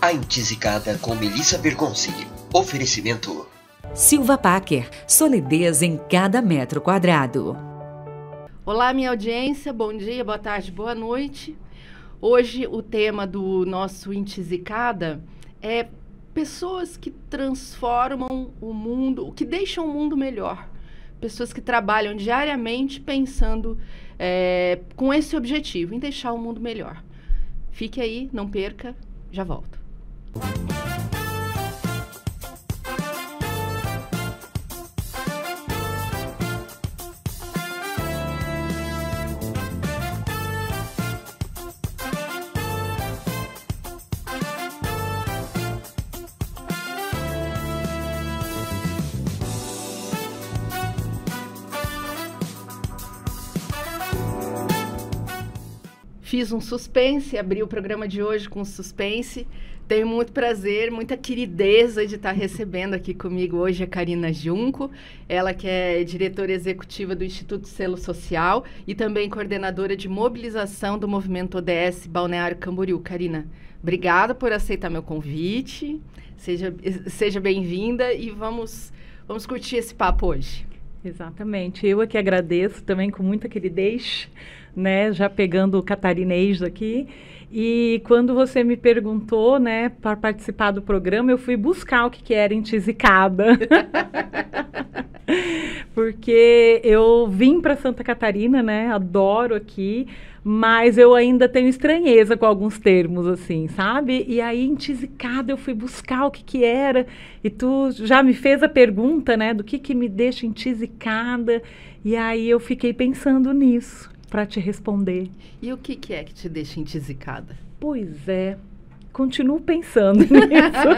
A Entizicada com Melissa Bergonzi. Oferecimento. Silva Packer. Solidez em cada metro quadrado. Olá, minha audiência. Bom dia, boa tarde, boa noite. Hoje o tema do nosso Entizicada é pessoas que transformam o mundo, que deixam o mundo melhor. Pessoas que trabalham diariamente pensando é, com esse objetivo, em deixar o mundo melhor. Fique aí, não perca. Já volto. fiz um suspense, abri o programa de hoje com suspense. Tenho muito prazer, muita querideza de estar recebendo aqui comigo hoje a Karina Junco, ela que é diretora executiva do Instituto Selo Social e também coordenadora de mobilização do movimento ODS Balneário Camboriú. Karina, obrigada por aceitar meu convite, seja, seja bem-vinda e vamos, vamos curtir esse papo hoje. Exatamente, eu é que agradeço também com muita queridez né, já pegando o catarinês aqui. E quando você me perguntou, né, para participar do programa, eu fui buscar o que, que era entisicada Porque eu vim para Santa Catarina, né? Adoro aqui, mas eu ainda tenho estranheza com alguns termos assim, sabe? E aí entisicada eu fui buscar o que que era, e tu já me fez a pergunta, né, do que que me deixa entisicada, e aí eu fiquei pensando nisso para te responder. E o que, que é que te deixa entesicada? Pois é, continuo pensando nisso.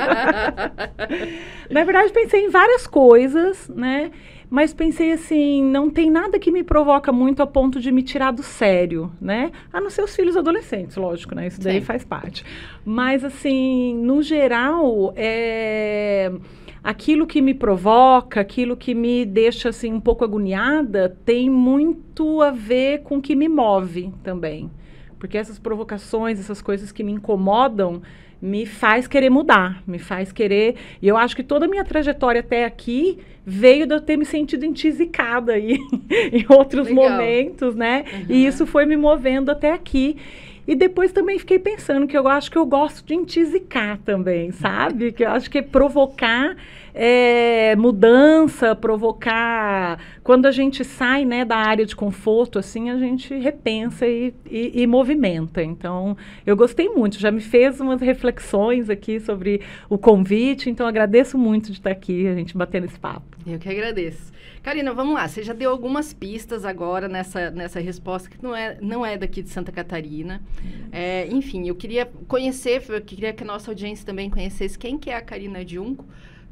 Na verdade, pensei em várias coisas, né? Mas pensei assim, não tem nada que me provoca muito a ponto de me tirar do sério, né? A não ser os filhos adolescentes, lógico, né? Isso daí Sim. faz parte. Mas assim, no geral, é aquilo que me provoca, aquilo que me deixa assim um pouco agoniada, tem muito a ver com o que me move também. Porque essas provocações, essas coisas que me incomodam, me faz querer mudar, me faz querer. E eu acho que toda a minha trajetória até aqui veio de eu ter me sentido entisicada aí em outros Legal. momentos, né? Uhum. E isso foi me movendo até aqui. E depois também fiquei pensando que eu acho que eu gosto de entizicar também, sabe? Que eu acho que é provocar é, mudança, provocar. Quando a gente sai né, da área de conforto, assim, a gente repensa e, e, e movimenta. Então, eu gostei muito, já me fez umas reflexões aqui sobre o convite, então agradeço muito de estar aqui, a gente batendo esse papo. Eu que agradeço. Karina, vamos lá. Você já deu algumas pistas agora nessa, nessa resposta, que não é, não é daqui de Santa Catarina. É, enfim, eu queria conhecer, eu queria que a nossa audiência também conhecesse quem que é a Karina Junco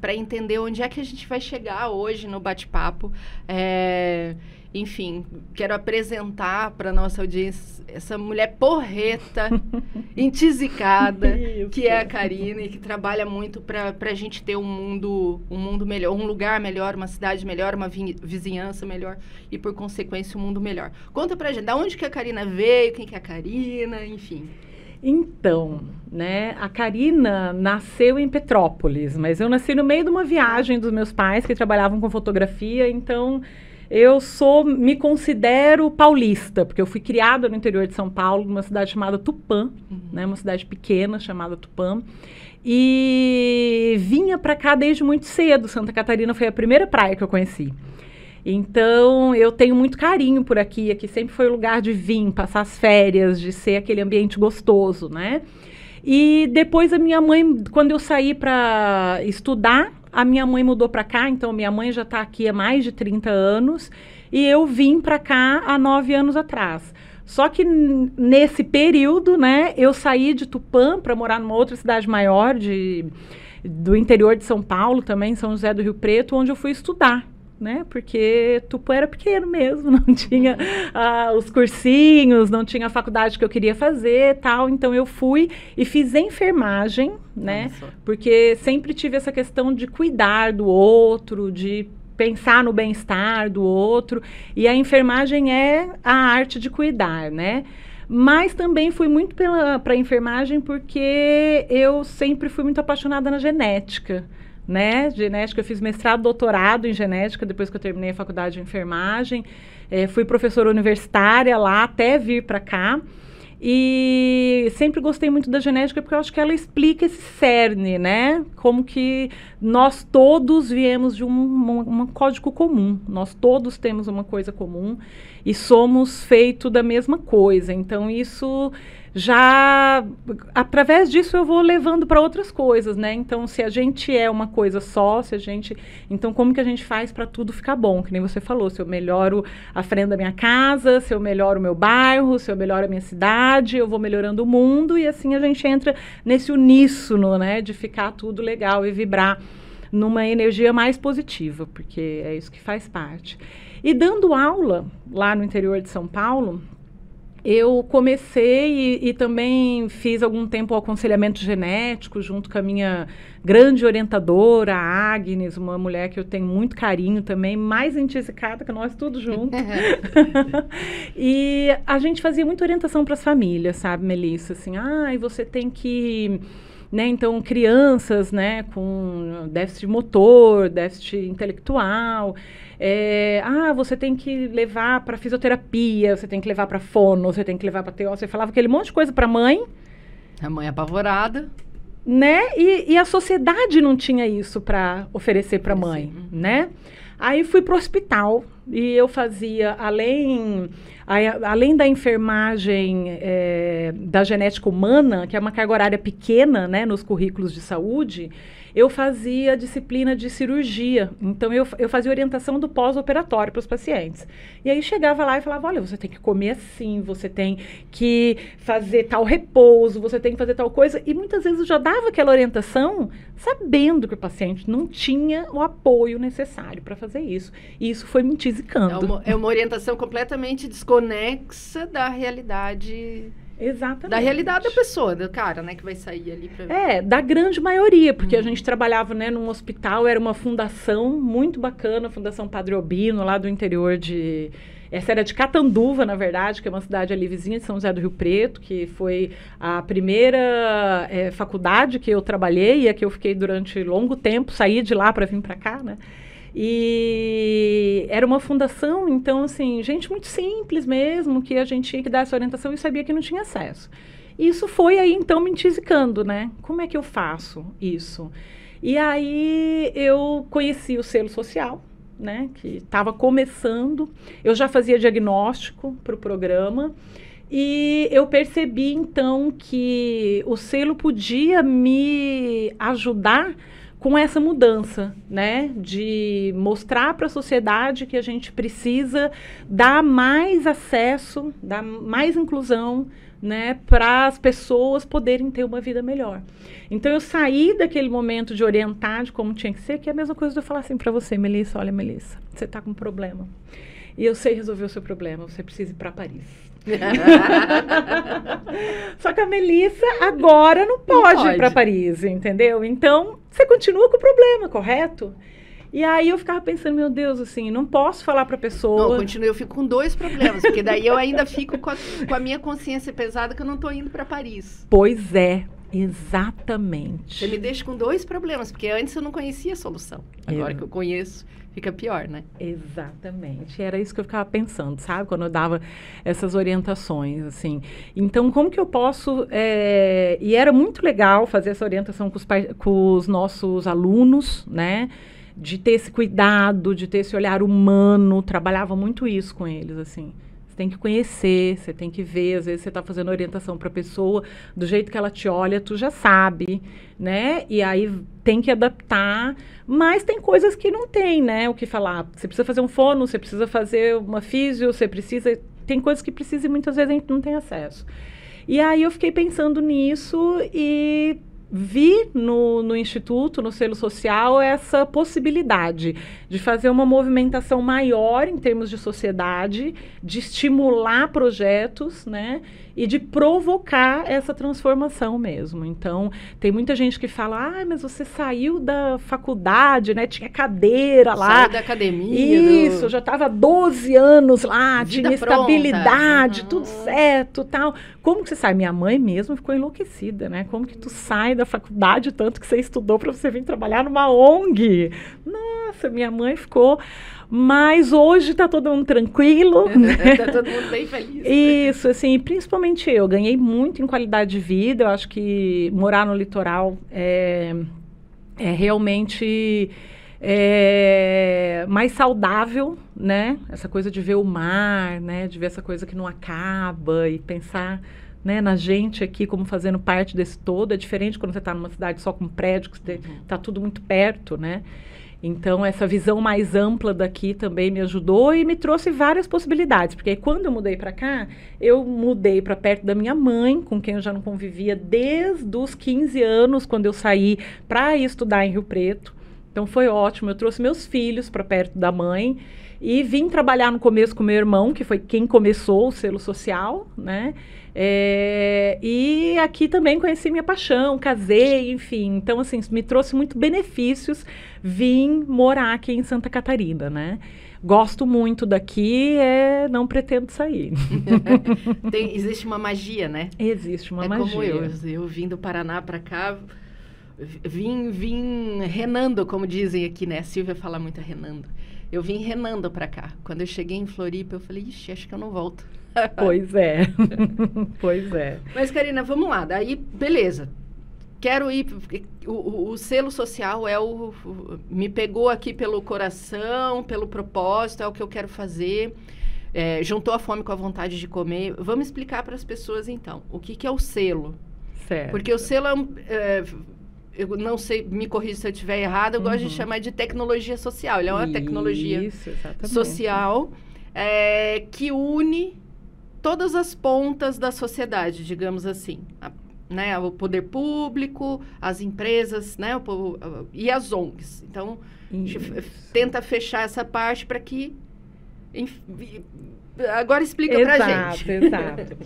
para entender onde é que a gente vai chegar hoje no bate-papo. É, enfim, quero apresentar para nossa audiência essa mulher porreta, intisicada, que é a Karine, que trabalha muito para a gente ter um mundo, um mundo melhor, um lugar melhor, uma cidade melhor, uma vizinhança melhor e, por consequência, um mundo melhor. Conta para a gente, da onde que a Karina veio, quem que é a Karina, enfim. Então, né, a Karina nasceu em Petrópolis, mas eu nasci no meio de uma viagem dos meus pais que trabalhavam com fotografia, então eu sou, me considero paulista, porque eu fui criada no interior de São Paulo, numa cidade chamada Tupã, uhum. né, uma cidade pequena chamada Tupã. E vinha para cá desde muito cedo. Santa Catarina foi a primeira praia que eu conheci. Então, eu tenho muito carinho por aqui. Aqui sempre foi o lugar de vir, passar as férias, de ser aquele ambiente gostoso, né? E depois a minha mãe, quando eu saí para estudar, a minha mãe mudou para cá, então minha mãe já está aqui há mais de 30 anos e eu vim para cá há nove anos atrás. Só que nesse período, né, eu saí de Tupã para morar numa outra cidade maior de, do interior de São Paulo, também São José do Rio Preto, onde eu fui estudar né? Porque Tupã era pequeno mesmo, não tinha uhum. ah, os cursinhos, não tinha a faculdade que eu queria fazer, tal. Então eu fui e fiz enfermagem, né? Nossa. Porque sempre tive essa questão de cuidar do outro, de pensar no bem-estar do outro. E a enfermagem é a arte de cuidar, né? Mas também fui muito para a enfermagem porque eu sempre fui muito apaixonada na genética né? Genética, eu fiz mestrado, doutorado em genética depois que eu terminei a faculdade de enfermagem. É, fui professora universitária lá até vir para cá. E sempre gostei muito da genética porque eu acho que ela explica esse cerne, né? Como que nós todos viemos de um, um, um código comum, nós todos temos uma coisa comum e somos feito da mesma coisa. Então isso já através disso eu vou levando para outras coisas, né? Então se a gente é uma coisa só, se a gente, então como que a gente faz para tudo ficar bom? Que nem você falou, se eu melhoro a frente da minha casa, se eu melhoro o meu bairro, se eu melhoro a minha cidade, eu vou melhorando o mundo e assim a gente entra nesse uníssono, né, de ficar tudo legal e vibrar numa energia mais positiva, porque é isso que faz parte. E dando aula lá no interior de São Paulo, eu comecei e, e, também fiz algum tempo o aconselhamento genético junto com a minha grande orientadora, a Agnes, uma mulher que eu tenho muito carinho também, mais entesicada que nós tudo junto uhum. e a gente fazia muita orientação para as famílias, sabe, Melissa? Assim, ah, e você tem que. Né, então, crianças né, com déficit motor, déficit intelectual. É, ah, você tem que levar para fisioterapia, você tem que levar para fono, você tem que levar para teó. Você falava aquele monte de coisa para mãe. A mãe apavorada. Né? E, e a sociedade não tinha isso para oferecer para mãe, Sim. né? Aí fui pro hospital e eu fazia, além Aí, além da enfermagem é, da genética humana, que é uma carga horária pequena né, nos currículos de saúde, eu fazia a disciplina de cirurgia. Então, eu, eu fazia orientação do pós-operatório para os pacientes. E aí chegava lá e falava: olha, você tem que comer assim, você tem que fazer tal repouso, você tem que fazer tal coisa. E muitas vezes eu já dava aquela orientação sabendo que o paciente não tinha o apoio necessário para fazer isso. E isso foi me tisicando. É uma, é uma orientação completamente desconhecida desconexa da realidade Exatamente. Da realidade da pessoa, do cara, né, que vai sair ali pra... É, da grande maioria, porque uhum. a gente trabalhava, né, num hospital, era uma fundação muito bacana, a Fundação Padre Obino, lá do interior de... Essa era de Catanduva, na verdade, que é uma cidade ali vizinha de São José do Rio Preto, que foi a primeira é, faculdade que eu trabalhei e a que eu fiquei durante longo tempo, saí de lá para vir para cá, né? E era uma fundação, então, assim, gente muito simples mesmo, que a gente tinha que dar essa orientação e sabia que não tinha acesso. Isso foi aí, então, me tisicando, né? Como é que eu faço isso? E aí eu conheci o selo social, né? Que estava começando. Eu já fazia diagnóstico para o programa. E eu percebi então que o selo podia me ajudar com essa mudança, né, de mostrar para a sociedade que a gente precisa dar mais acesso, dar mais inclusão, né, para as pessoas poderem ter uma vida melhor. Então eu saí daquele momento de orientar de como tinha que ser, que é a mesma coisa de eu falar assim para você, Melissa, olha, Melissa, você está com um problema. E eu sei resolver o seu problema, você precisa ir para Paris. Só que a Melissa agora não pode, não pode. ir para Paris, entendeu? Então, você continua com o problema, correto? E aí eu ficava pensando, meu Deus, assim, não posso falar pra pessoa. Não, eu fico com dois problemas, porque daí eu ainda fico com a, com a minha consciência pesada que eu não tô indo para Paris. Pois é, Exatamente. Você me deixa com dois problemas, porque antes eu não conhecia a solução. Agora é. que eu conheço, fica pior, né? Exatamente. Era isso que eu ficava pensando, sabe? Quando eu dava essas orientações, assim. Então, como que eu posso... É... E era muito legal fazer essa orientação com os, pa... com os nossos alunos, né? De ter esse cuidado, de ter esse olhar humano. Trabalhava muito isso com eles, assim. Você tem que conhecer, você tem que ver. Às vezes você está fazendo orientação para a pessoa, do jeito que ela te olha, tu já sabe, né? E aí tem que adaptar. Mas tem coisas que não tem, né? O que falar. Você precisa fazer um fono, você precisa fazer uma físio, você precisa. Tem coisas que precisa e muitas vezes a gente não tem acesso. E aí eu fiquei pensando nisso e vi no, no Instituto, no selo social, essa possibilidade de fazer uma movimentação maior em termos de sociedade, de estimular projetos, né? e de provocar essa transformação mesmo. Então, tem muita gente que fala: ah, mas você saiu da faculdade, né? Tinha cadeira lá. Saiu da academia. Isso, do... já estava 12 anos lá, Vida tinha estabilidade, uhum. tudo certo tal. Como que você sai? Minha mãe mesmo ficou enlouquecida, né? Como que tu sai da faculdade tanto que você estudou para você vir trabalhar numa ONG? Nossa, minha mãe ficou mas hoje está todo mundo tranquilo. Tá né? tá todo mundo bem feliz. Isso, assim, principalmente eu. Ganhei muito em qualidade de vida. Eu acho que morar no litoral é, é realmente é, mais saudável, né? Essa coisa de ver o mar, né? De ver essa coisa que não acaba e pensar né, na gente aqui como fazendo parte desse todo. É diferente quando você está numa cidade só com prédio, que está uhum. tudo muito perto, né? Então, essa visão mais ampla daqui também me ajudou e me trouxe várias possibilidades. Porque aí, quando eu mudei para cá, eu mudei para perto da minha mãe, com quem eu já não convivia desde os 15 anos, quando eu saí para estudar em Rio Preto. Então, foi ótimo. Eu trouxe meus filhos para perto da mãe. E vim trabalhar no começo com meu irmão, que foi quem começou o selo social, né? É, e aqui também conheci minha paixão, casei, enfim. Então, assim, me trouxe muito benefícios vim morar aqui em Santa Catarina, né? Gosto muito daqui, é, não pretendo sair. Tem, existe uma magia, né? Existe uma é magia. como eu, eu vim do Paraná para cá, vim, vim renando, como dizem aqui, né? A Silvia fala muito renando. Eu vim remando para cá. Quando eu cheguei em Floripa, eu falei, ixi, acho que eu não volto. Pois é. pois é. Mas, Karina, vamos lá. Daí, beleza. Quero ir. O, o, o selo social é o, o, Me pegou aqui pelo coração, pelo propósito, é o que eu quero fazer. É, juntou a fome com a vontade de comer. Vamos explicar para as pessoas, então, o que, que é o selo. Certo. Porque o selo é, é eu não sei, me corrija se eu estiver errada, eu uhum. gosto de uhum. chamar de tecnologia social. Ele é uma Isso, tecnologia exatamente. social é, que une todas as pontas da sociedade, digamos assim. A, né, o poder público, as empresas né, o, e as ONGs. Então, Isso. a gente tenta fechar essa parte para que Agora explica exato, pra gente. Exato, exato.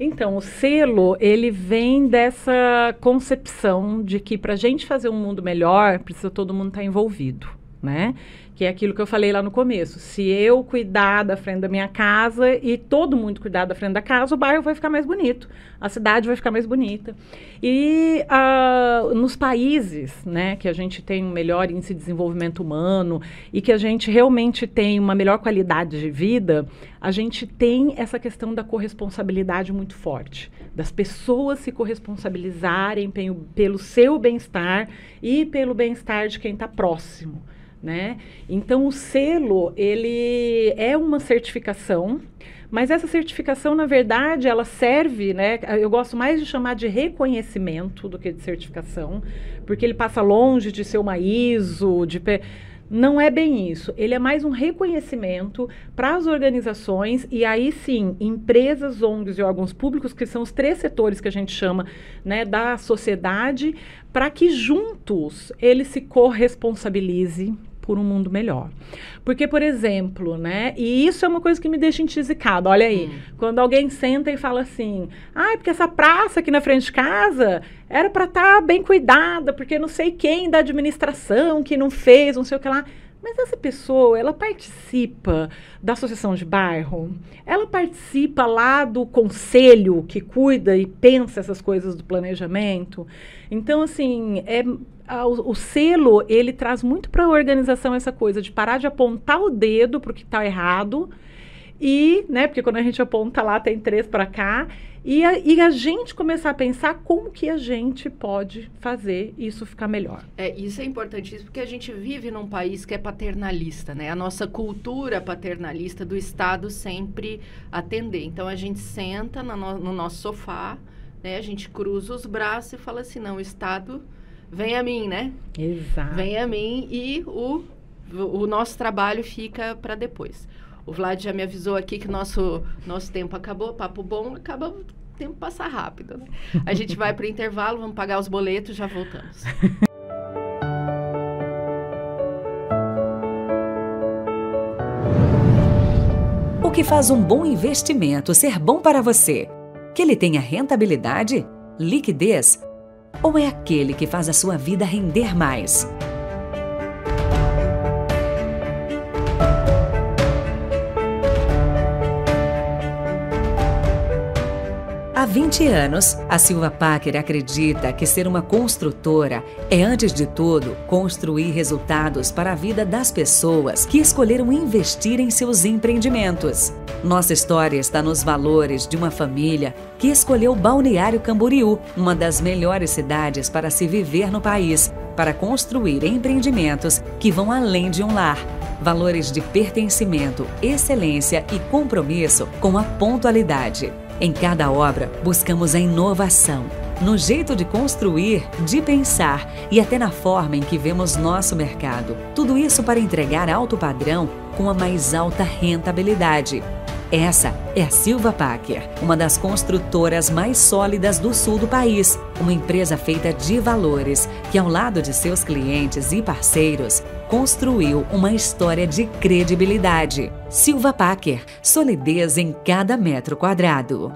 Então, o selo, ele vem dessa concepção de que para gente fazer um mundo melhor, precisa todo mundo estar tá envolvido, né? que é aquilo que eu falei lá no começo. Se eu cuidar da frente da minha casa e todo mundo cuidar da frente da casa, o bairro vai ficar mais bonito, a cidade vai ficar mais bonita. E uh, nos países, né, que a gente tem um melhor índice de desenvolvimento humano e que a gente realmente tem uma melhor qualidade de vida, a gente tem essa questão da corresponsabilidade muito forte, das pessoas se corresponsabilizarem pelo seu bem-estar e pelo bem-estar de quem está próximo né? Então o selo ele é uma certificação, mas essa certificação na verdade ela serve, né? Eu gosto mais de chamar de reconhecimento do que de certificação, porque ele passa longe de ser uma ISO, de não é bem isso. Ele é mais um reconhecimento para as organizações e aí sim, empresas, ONGs e órgãos públicos, que são os três setores que a gente chama né, da sociedade, para que juntos eles se corresponsabilize, por um mundo melhor. Porque, por exemplo, né? E isso é uma coisa que me deixa entisicada. Olha aí, hum. quando alguém senta e fala assim: ai, ah, porque essa praça aqui na frente de casa era para estar tá bem cuidada, porque não sei quem da administração que não fez, não sei o que lá. Mas essa pessoa, ela participa da associação de bairro, ela participa lá do conselho que cuida e pensa essas coisas do planejamento. Então, assim, é, a, o, o, selo, ele traz muito para a organização essa coisa de parar de apontar o dedo para o que está errado e, né, porque quando a gente aponta lá, tem três para cá, e a, e a, gente começar a pensar como que a gente pode fazer isso ficar melhor. É, isso é importantíssimo porque a gente vive num país que é paternalista, né? A nossa cultura paternalista do Estado sempre atender. Então a gente senta no, no nosso sofá, né? A gente cruza os braços e fala assim, não, o Estado vem a mim, né? Exato. Vem a mim e o, o nosso trabalho fica para depois. O Vlad já me avisou aqui que nosso, nosso tempo acabou, papo bom, acaba o tempo passar rápido. Né? A gente vai para o intervalo, vamos pagar os boletos, já voltamos. o que faz um bom investimento ser bom para você? Que ele tenha rentabilidade, liquidez ou é aquele que faz a sua vida render mais? 20 anos, a Silva Packer acredita que ser uma construtora é, antes de tudo, construir resultados para a vida das pessoas que escolheram investir em seus empreendimentos. Nossa história está nos valores de uma família que escolheu Balneário Camboriú, uma das melhores cidades para se viver no país, para construir empreendimentos que vão além de um lar. Valores de pertencimento, excelência e compromisso com a pontualidade. Em cada obra, buscamos a inovação, no jeito de construir, de pensar e até na forma em que vemos nosso mercado. Tudo isso para entregar alto padrão com a mais alta rentabilidade. Essa é a Silva Packer, uma das construtoras mais sólidas do sul do país, uma empresa feita de valores que, ao lado de seus clientes e parceiros, construiu uma história de credibilidade. Silva Packer, solidez em cada metro quadrado.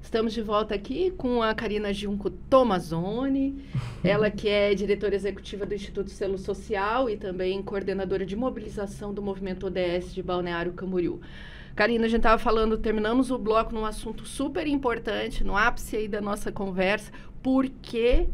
Estamos de volta aqui com a Karina Junco Tomazoni, ela que é diretora executiva do Instituto Selo Social e também coordenadora de mobilização do movimento ODS de Balneário Camboriú. Karina, a gente estava falando, terminamos o bloco num assunto super importante, no ápice aí da nossa conversa, por que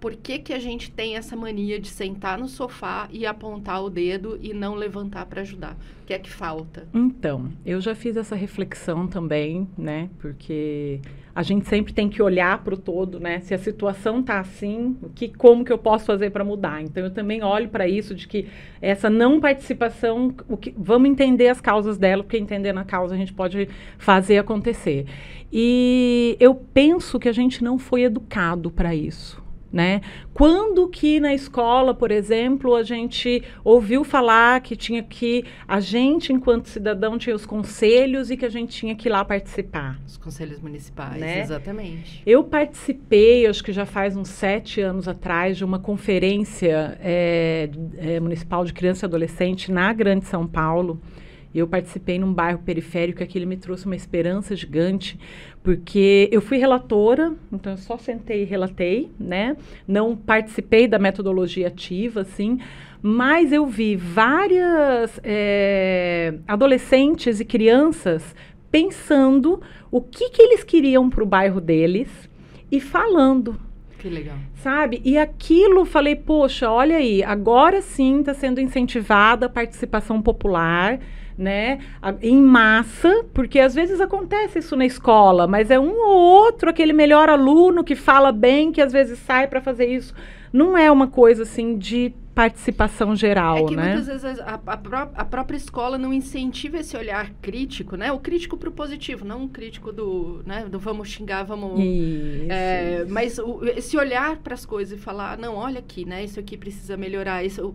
por que, que a gente tem essa mania de sentar no sofá e apontar o dedo e não levantar para ajudar? O que é que falta? Então, eu já fiz essa reflexão também, né? Porque a gente sempre tem que olhar para o todo, né? Se a situação tá assim, o que, como que eu posso fazer para mudar? Então, eu também olho para isso de que essa não participação, o que, vamos entender as causas dela, porque entendendo a causa a gente pode fazer acontecer. E eu penso que a gente não foi educado para isso né? Quando que na escola, por exemplo, a gente ouviu falar que tinha que a gente enquanto cidadão tinha os conselhos e que a gente tinha que ir lá participar? Os conselhos municipais, né? exatamente. Eu participei, acho que já faz uns sete anos atrás, de uma conferência é, é, municipal de criança e adolescente na Grande São Paulo. Eu participei num bairro periférico, aquilo me trouxe uma esperança gigante, porque eu fui relatora, então eu só sentei e relatei, né? Não participei da metodologia ativa, assim, mas eu vi várias é, adolescentes e crianças pensando o que, que eles queriam para o bairro deles e falando. Que legal. Sabe? E aquilo, falei, poxa, olha aí, agora sim está sendo incentivada a participação popular né, em massa, porque às vezes acontece isso na escola, mas é um ou outro, aquele melhor aluno que fala bem, que às vezes sai para fazer isso. Não é uma coisa assim de participação geral, né? É que né? muitas vezes a, a, pró a, própria escola não incentiva esse olhar crítico, né? O crítico pro positivo, não o crítico do, né, do vamos xingar, vamos... Isso, é, isso. Mas o, esse olhar para as coisas e falar, não, olha aqui, né? Isso aqui precisa melhorar, isso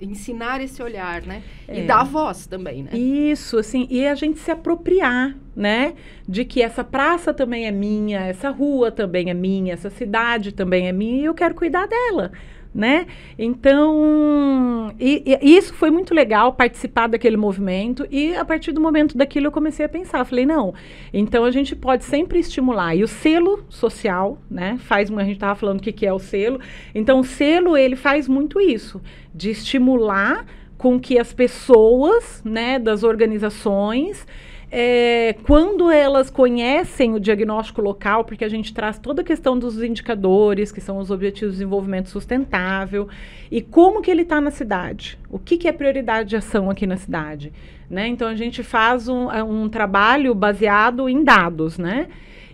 ensinar esse olhar, né? É. E dar voz também, né? Isso, assim, e a gente se apropriar, né? De que essa praça também é minha, essa rua também é minha, essa cidade também é minha e eu quero cuidar dela né? Então, e, e isso foi muito legal participar daquele movimento e a partir do momento daquilo eu comecei a pensar, falei não, então a gente pode sempre estimular e o selo social, né? Faz uma a gente estava falando o que, que é o selo, então o selo ele faz muito isso de estimular com que as pessoas, né, das organizações é, quando elas conhecem o diagnóstico local, porque a gente traz toda a questão dos indicadores, que são os objetivos de desenvolvimento sustentável, e como que ele está na cidade, o que, que é prioridade de ação aqui na cidade. Né? Então a gente faz um, é, um trabalho baseado em dados, né?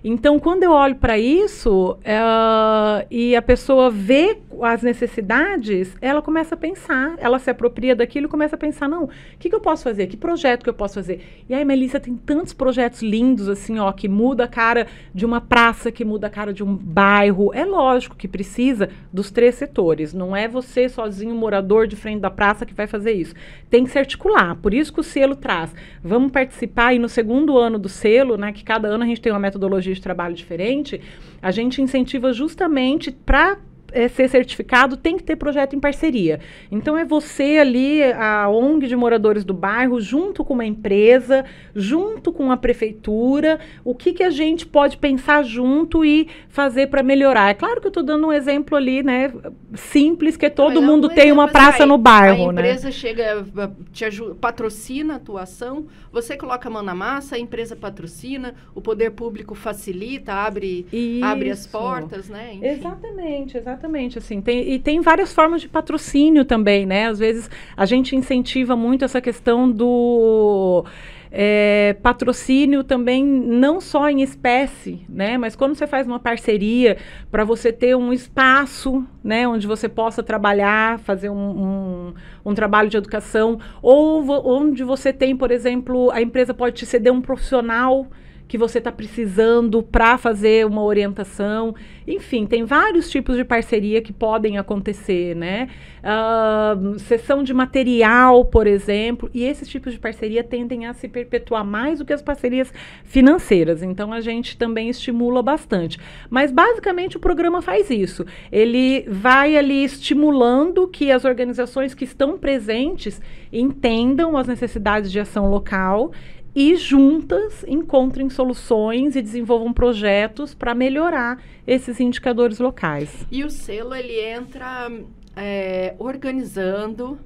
Então, quando eu olho para isso eh, e a pessoa vê as necessidades, ela começa a pensar, ela se apropria daquilo e começa a pensar, não, o que, que, eu posso fazer? Que projeto que eu posso fazer? E aí, Melissa, tem tantos projetos lindos, assim, ó, que muda a cara de uma praça, que muda a cara de um bairro. É lógico que precisa dos três setores. Não é você sozinho, morador de frente da praça, que vai fazer isso. Tem que se articular. Por isso que o selo traz. Vamos participar e no segundo ano do selo, né, que cada ano a gente tem uma metodologia de trabalho diferente, a gente incentiva justamente para é, ser certificado, tem que ter projeto em parceria. Então é você ali, a ONG de moradores do bairro, junto com uma empresa, junto com a prefeitura, o que, que a gente pode pensar junto e fazer para melhorar. É claro que eu estou dando um exemplo ali, né, simples, que é todo mundo é um tem uma praça aí, no bairro, né? A empresa né? chega, eh, te ajuda, patrocina a atuação, você coloca a mão na massa, a empresa patrocina, o poder público facilita, abre, abre as portas, né? Enfim. Exatamente, exatamente. Exatamente, assim, tem, e tem várias formas de patrocínio também, né? Às vezes a gente incentiva muito essa questão do é, patrocínio também não só em espécie, né? Mas quando você faz uma parceria para você ter um espaço, né, onde você possa trabalhar, fazer um, um, um trabalho de educação, ou onde você tem, por exemplo, a empresa pode te ceder um profissional que você está precisando para fazer uma orientação. Enfim, tem vários tipos de parceria que podem acontecer, né? Uh, sessão de material, por exemplo, e esses tipos de parceria tendem a se perpetuar mais do que as parcerias financeiras. Então a gente também estimula bastante. Mas basicamente o programa faz isso. Ele vai ali estimulando que as organizações que estão presentes entendam as necessidades de ação local e juntas encontrem soluções e desenvolvam projetos para melhorar esses indicadores locais. E o selo ele entra é, organizando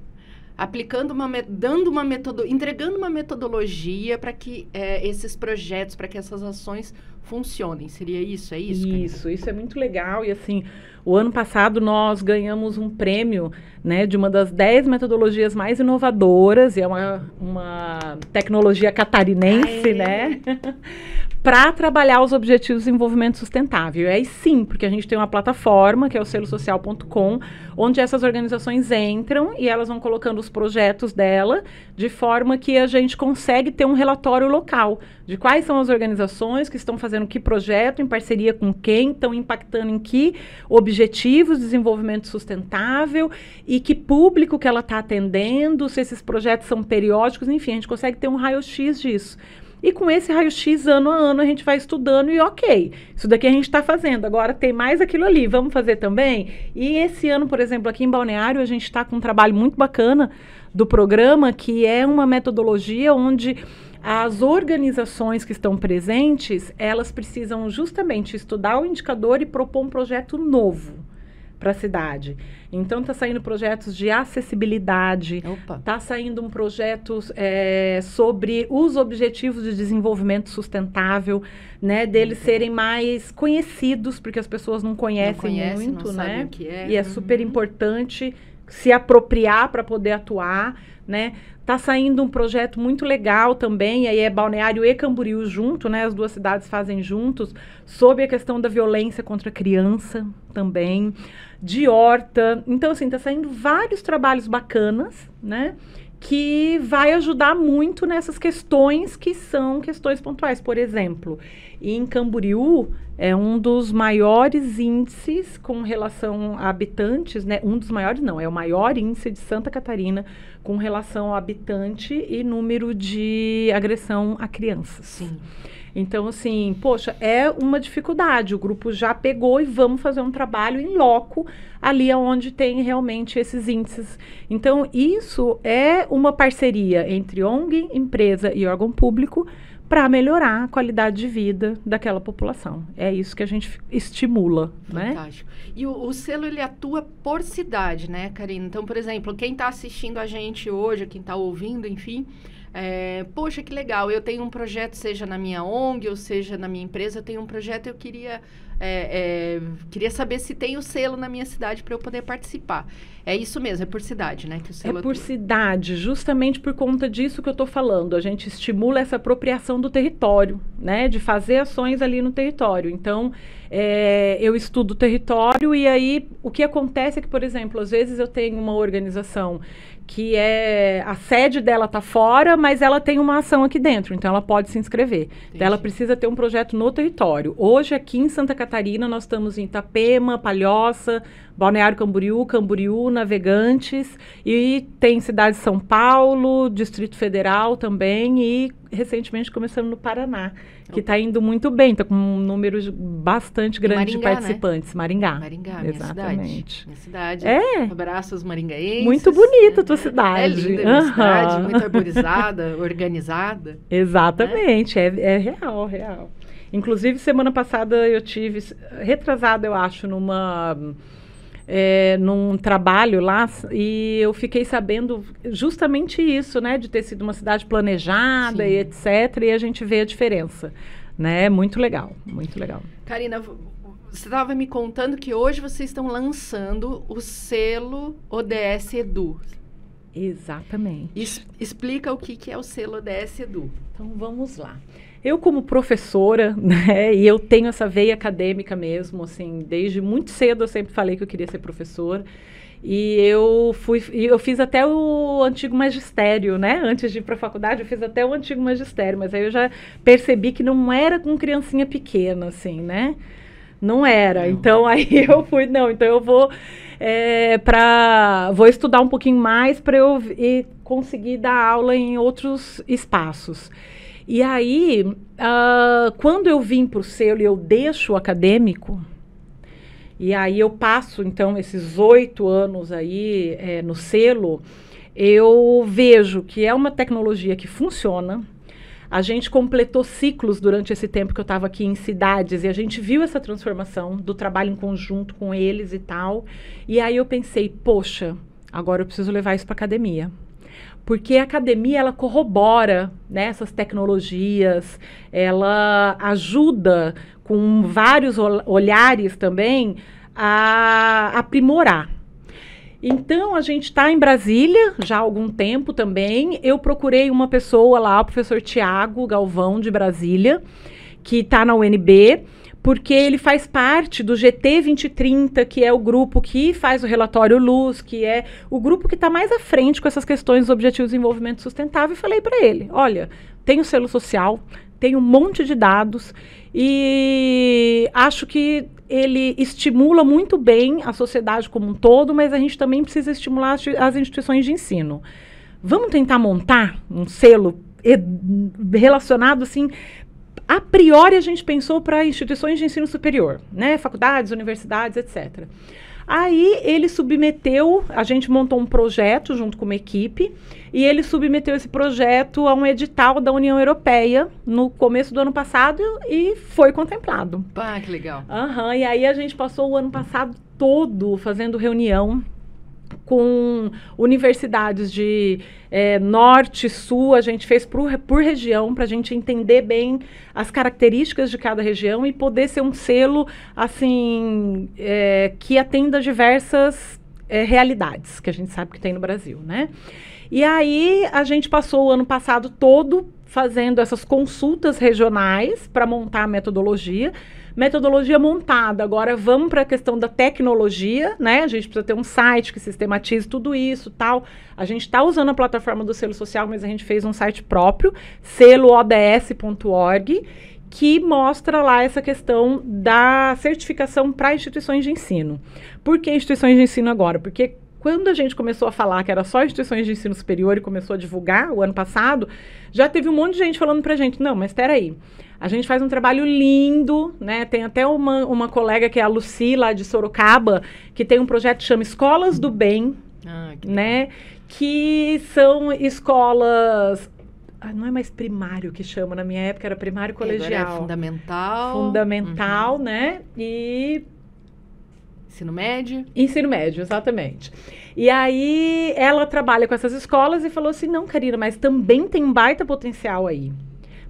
aplicando uma dando uma metodo, entregando uma metodologia para que é, esses projetos, para que essas ações funcionem. Seria isso? É isso? Isso, isso é muito legal. E assim, o ano passado nós ganhamos um prêmio né, de uma das dez metodologias mais inovadoras, e é uma, uma tecnologia catarinense, Aê. né? para trabalhar os objetivos de desenvolvimento sustentável. E aí sim, porque a gente tem uma plataforma, que é o selosocial.com, onde essas organizações entram e elas vão colocando os projetos dela, de forma que a gente consegue ter um relatório local de quais são as organizações que estão fazendo que projeto, em parceria com quem, estão impactando em que objetivos de desenvolvimento sustentável e que público que ela está atendendo, se esses projetos são periódicos, enfim, a gente consegue ter um raio-x disso. E com esse raio-x, ano a ano, a gente vai estudando e ok, isso daqui a gente está fazendo. Agora tem mais aquilo ali, vamos fazer também? E esse ano, por exemplo, aqui em Balneário, a gente está com um trabalho muito bacana do programa, que é uma metodologia onde as organizações que estão presentes, elas precisam justamente estudar o indicador e propor um projeto novo para a cidade. Então está saindo projetos de acessibilidade, está saindo um projeto é, sobre os objetivos de desenvolvimento sustentável, né, deles uhum. serem mais conhecidos porque as pessoas não conhecem não conhece, muito, não né? É. E é super uhum. importante se apropriar para poder atuar né? Tá saindo um projeto muito legal também, aí é Balneário e Camboriú junto, né? As duas cidades fazem juntos, sobre a questão da violência contra a criança também, de horta. Então, assim, tá saindo vários trabalhos bacanas, né? que vai ajudar muito nessas questões que são questões pontuais. Por exemplo, em Camboriú é um dos maiores índices com relação a habitantes, né? Um dos maiores não, é o maior índice de Santa Catarina com relação ao habitante e número de agressão a crianças. Sim. Então, assim, poxa, é uma dificuldade. O grupo já pegou e vamos fazer um trabalho em loco ali onde tem realmente esses índices. Então, isso é uma parceria entre ONG, empresa e órgão público para melhorar a qualidade de vida daquela população. É isso que a gente estimula, né? Fantástico. né? E o, o, selo ele atua por cidade, né, Karina? Então, por exemplo, quem está assistindo a gente hoje, quem está ouvindo, enfim, é, Poxa, que legal, eu tenho um projeto, seja na minha ONG ou seja na minha empresa, eu tenho um projeto eu queria, é, é, queria saber se tem o selo na minha cidade para eu poder participar. É isso mesmo, é por cidade, né? Que o selo é por cidade, justamente por conta disso que eu estou falando. A gente estimula essa apropriação do território, né? De fazer ações ali no território. Então, é, eu estudo o território e aí o que acontece é que, por exemplo, às vezes eu tenho uma organização que é a sede dela está fora, mas ela tem uma ação aqui dentro, então ela pode se inscrever. Então ela precisa ter um projeto no território. Hoje aqui em Santa Catarina nós estamos em Itapema, Palhoça, Balneário Camboriú, Camboriú, Navegantes e tem cidade de São Paulo, Distrito Federal também e recentemente começamos no Paraná que está indo muito bem, está com um número bastante grande Maringá, de né? participantes. Né? Maringá. Maringá, exatamente. Minha cidade. Minha cidade. É. Abraços maringaenses. Muito bonita a tua é. cidade. É linda minha cidade, muito arborizada, organizada. Exatamente, né? é, é real, real. Inclusive, semana passada eu tive, retrasada eu acho, numa é, num trabalho lá e eu fiquei sabendo justamente isso, né? De ter sido uma cidade planejada Sim. e etc. E a gente vê a diferença, né? Muito legal, muito legal. Karina, você estava me contando que hoje vocês estão lançando o selo ODS Edu. Exatamente. Es, explica o que, que é o selo ODS Edu. Então vamos lá. Eu, como professora, né, e eu tenho essa veia acadêmica mesmo, assim, desde muito cedo eu sempre falei que eu queria ser professora. E eu fui, eu fiz até o antigo magistério, né? Antes de ir para a faculdade, eu fiz até o antigo magistério, mas aí eu já percebi que não era com criancinha pequena, assim, né? Não era. Não. Então aí eu fui, não, então eu vou é, para vou estudar um pouquinho mais para eu e conseguir dar aula em outros espaços. E aí, uh, quando eu vim para o selo e eu deixo o acadêmico, e aí eu passo, então, esses oito anos aí é, no selo, eu vejo que é uma tecnologia que funciona. A gente completou ciclos durante esse tempo que eu estava aqui em cidades e a gente viu essa transformação do trabalho em conjunto com eles e tal. E aí eu pensei, poxa, agora eu preciso levar isso para academia porque a academia ela corrobora né, essas tecnologias, ela ajuda com vários olhares também a aprimorar. Então, a gente está em Brasília já há algum tempo também. Eu procurei uma pessoa lá, o professor Tiago Galvão, de Brasília, que está na UNB porque ele faz parte do GT 2030, que é o grupo que faz o relatório Luz, que é o grupo que está mais à frente com essas questões dos Objetivos de Desenvolvimento Sustentável. E falei para ele: olha, tem o selo social, tem um monte de dados e acho que ele estimula muito bem a sociedade como um todo, mas a gente também precisa estimular as, as instituições de ensino. Vamos tentar montar um selo relacionado assim a priori, a gente pensou para instituições de ensino superior, né? Faculdades, universidades, etc. Aí ele submeteu, a gente montou um projeto junto com uma equipe, e ele submeteu esse projeto a um edital da União Europeia no começo do ano passado e foi contemplado. Ah, que legal. uhum, e aí a gente passou o ano passado todo fazendo reunião com universidades de é, norte, sul, a gente fez por, por região para a gente entender bem as características de cada região e poder ser um selo assim é, que atenda diversas é, realidades que a gente sabe que tem no Brasil, né? E aí a gente passou o ano passado todo fazendo essas consultas regionais para montar a metodologia. Metodologia montada. Agora vamos para a questão da tecnologia, né? A gente precisa ter um site que sistematize tudo isso, tal. A gente está usando a plataforma do selo social, mas a gente fez um site próprio, seloods.org, que mostra lá essa questão da certificação para instituições de ensino. Por que instituições de ensino agora? Porque quando a gente começou a falar que era só instituições de ensino superior e começou a divulgar o ano passado, já teve um monte de gente falando pra gente: não, mas espera aí, a gente faz um trabalho lindo, né? Tem até uma, uma colega que é a Luci, lá de Sorocaba, que tem um projeto que chama Escolas do Bem, ah, que né? Que são escolas ah, não é mais primário que chama, na minha época era primário colegial. Agora é fundamental. Fundamental, uhum. né? E Ensino médio? Ensino médio, exatamente. E aí ela trabalha com essas escolas e falou assim: não, Karina, mas também tem um baita potencial aí.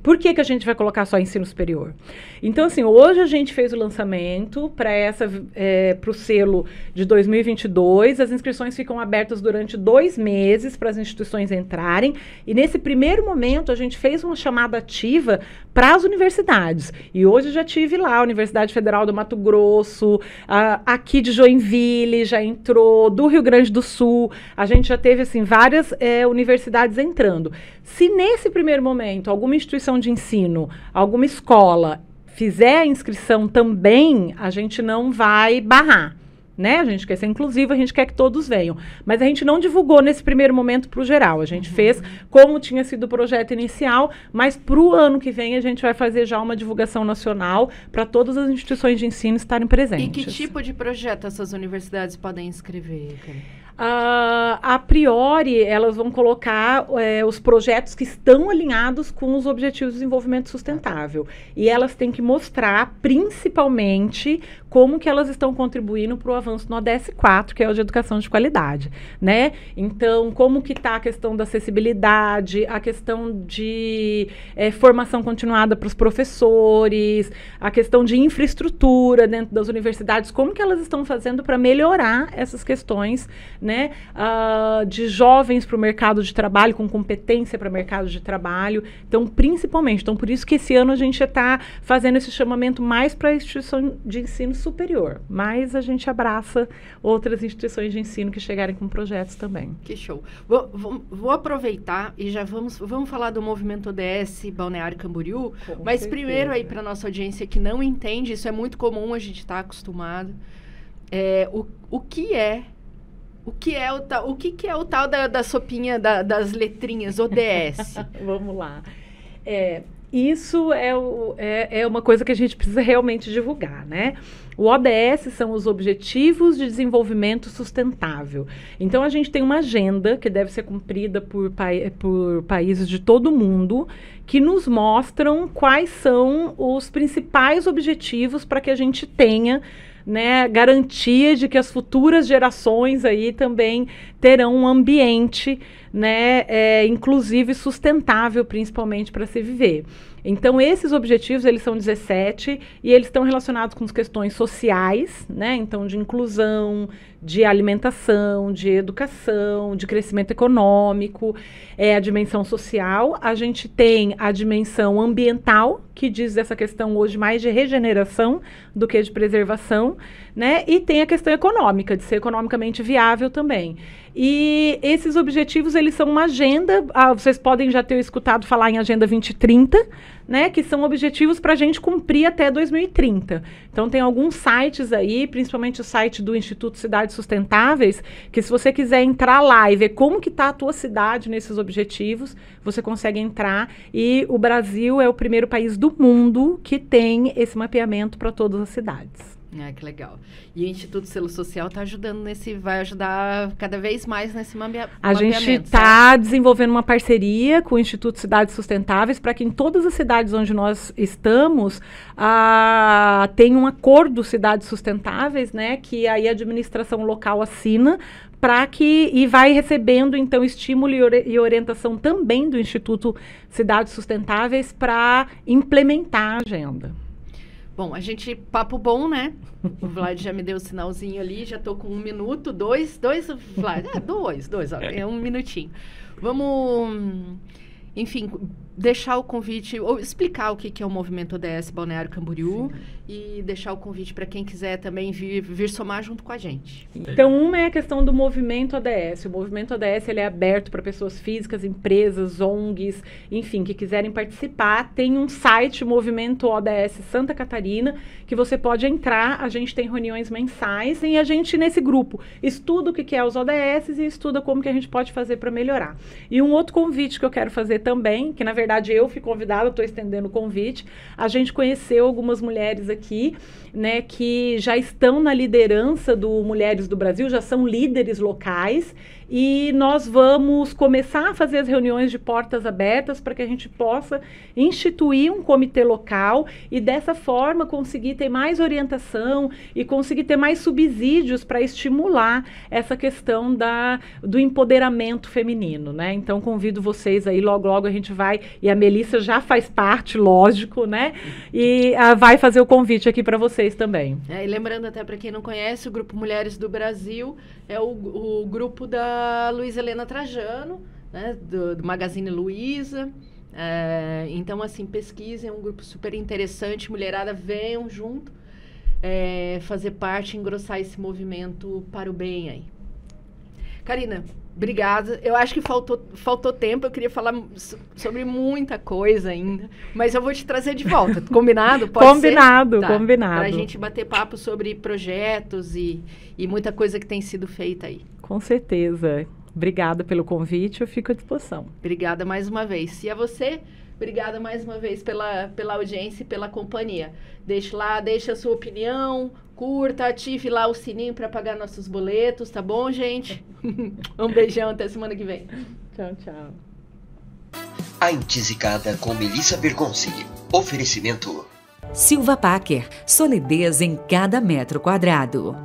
Por que, que a gente vai colocar só ensino superior? Então, assim, hoje a gente fez o lançamento para essa é, eh, para o selo de 2022. As inscrições ficam abertas durante dois meses para as instituições entrarem. E nesse primeiro momento a gente fez uma chamada ativa para as universidades. E hoje já tive lá a Universidade Federal do Mato Grosso, a, aqui de Joinville já entrou, do Rio Grande do Sul. A gente já teve assim várias é, universidades entrando. Se nesse primeiro momento alguma instituição instituição de ensino, alguma escola, fizer a inscrição também, a gente não vai barrar. Né? A gente quer ser inclusivo, a gente quer que todos venham. Mas a gente não divulgou nesse primeiro momento para o geral. A gente uhum. fez como tinha sido o projeto inicial, mas para o ano que vem a gente vai fazer já uma divulgação nacional para todas as instituições de ensino estarem presentes. E que tipo de projeto essas universidades podem inscrever, Karen? Uh, a priori, elas vão colocar eh, os projetos que estão alinhados com os Objetivos de Desenvolvimento Sustentável. E elas têm que mostrar, principalmente, como que elas estão contribuindo para o avanço no ADS4, que é o de educação de qualidade, né? Então, como que está a questão da acessibilidade, a questão de é, formação continuada para os professores, a questão de infraestrutura dentro das universidades, como que elas estão fazendo para melhorar essas questões, né? Uh, de jovens para o mercado de trabalho, com competência para o mercado de trabalho. Então, principalmente, então por isso que esse ano a gente está fazendo esse chamamento mais para a instituição de ensino superior, mas a gente abraça outras instituições de ensino que chegarem com projetos também. Que show. Vou, vou, vou aproveitar e já vamos, vamos falar do movimento ODS Balneário Camboriú, com mas certeza. primeiro aí para nossa audiência que não entende, isso é muito comum, a gente está acostumado. É, o, o que é o que é o tal, o que, que é o tal da, da sopinha da, das letrinhas ODS? Vamos lá. É, isso é, o, é, é, uma coisa que a gente precisa realmente divulgar, né? O ODS são os Objetivos de Desenvolvimento Sustentável. Então, a gente tem uma agenda que deve ser cumprida por, por países de todo o mundo que nos mostram quais são os principais objetivos para que a gente tenha né, garantia de que as futuras gerações aí também terão um ambiente né, é, e sustentável, principalmente para se viver. Então, esses objetivos, eles são 17 e eles estão relacionados com as questões sociais, né? Então, de inclusão, de alimentação, de educação, de crescimento econômico, é a dimensão social. A gente tem a dimensão ambiental, que diz essa questão hoje mais de regeneração do que de preservação, né? E tem a questão econômica, de ser economicamente viável também. E esses objetivos, eles são uma agenda, ah, vocês podem já ter escutado falar em Agenda 2030, né, que são objetivos para a gente cumprir até 2030. Então, tem alguns sites aí, principalmente o site do Instituto Cidades Sustentáveis, que se você quiser entrar lá e ver como que está a tua cidade nesses objetivos, você consegue entrar. E o Brasil é o primeiro país do mundo que tem esse mapeamento para todas as cidades. Ah, que legal. E o Instituto Selo Social está ajudando nesse, vai ajudar cada vez mais nesse mapeamento. A gente está desenvolvendo uma parceria com o Instituto Cidades Sustentáveis para que em todas as cidades onde nós estamos ah, tenha um acordo Cidades Sustentáveis, né? Que aí a administração local assina para que e vai recebendo então estímulo e, e, orientação também do Instituto Cidades Sustentáveis para implementar a agenda. Bom, a gente, papo bom, né? O Vlad já me deu o um sinalzinho ali, já tô com um minuto, dois, dois, Vlad, é, dois, dois, ó, é. é um minutinho. Vamos, enfim, deixar o convite, ou explicar o que, que é o movimento ODS Balneário Camboriú Sim. e deixar o convite para quem quiser também vir, vir somar junto com a gente. Então, uma é a questão do movimento ODS. O movimento ODS ele é aberto para pessoas físicas, empresas, ONGs, enfim, que quiserem participar. Tem um site, Movimento ODS Santa Catarina, que você pode entrar. A gente tem reuniões mensais e a gente, nesse grupo, estuda o que, que é os ODS e estuda como que a gente pode fazer para melhorar. E um outro convite que eu quero fazer também, que na verdade verdade, eu fui convidada, estou estendendo o convite. A gente conheceu algumas mulheres aqui, né, que já estão na liderança do Mulheres do Brasil, já são líderes locais e nós vamos começar a fazer as reuniões de portas abertas para que a gente possa instituir um comitê local e dessa forma conseguir ter mais orientação e conseguir ter mais subsídios para estimular essa questão da, do empoderamento feminino, né? Então convido vocês aí logo logo a gente vai e a Melissa já faz parte, lógico, né? E a, ah, vai fazer o convite aqui para vocês também. É, e lembrando até para quem não conhece, o grupo Mulheres do Brasil é o, o grupo da Luiz Luiza Helena Trajano, né, do, do Magazine Luiza. É, então, assim, pesquisem, é um grupo super interessante, mulherada, venham junto é, fazer parte, engrossar esse movimento para o bem aí. Karina, obrigada. Eu acho que faltou, faltou tempo, eu queria falar so, sobre muita coisa ainda, mas eu vou te trazer de volta, combinado? Pode combinado, tá, combinado. Para a gente bater papo sobre projetos e, e muita coisa que tem sido feita aí. Com certeza. Obrigada pelo convite, eu fico à disposição. Obrigada mais uma vez. E a você, obrigada mais uma vez pela, pela audiência e pela companhia. Deixe lá, deixe a sua opinião, curta, ative lá o sininho para pagar nossos boletos, tá bom, gente? um beijão, até semana que vem. Tchau, tchau. A Intisicada com Melissa Bergonzi. Oferecimento. Silva Packer. Solidez em cada metro quadrado.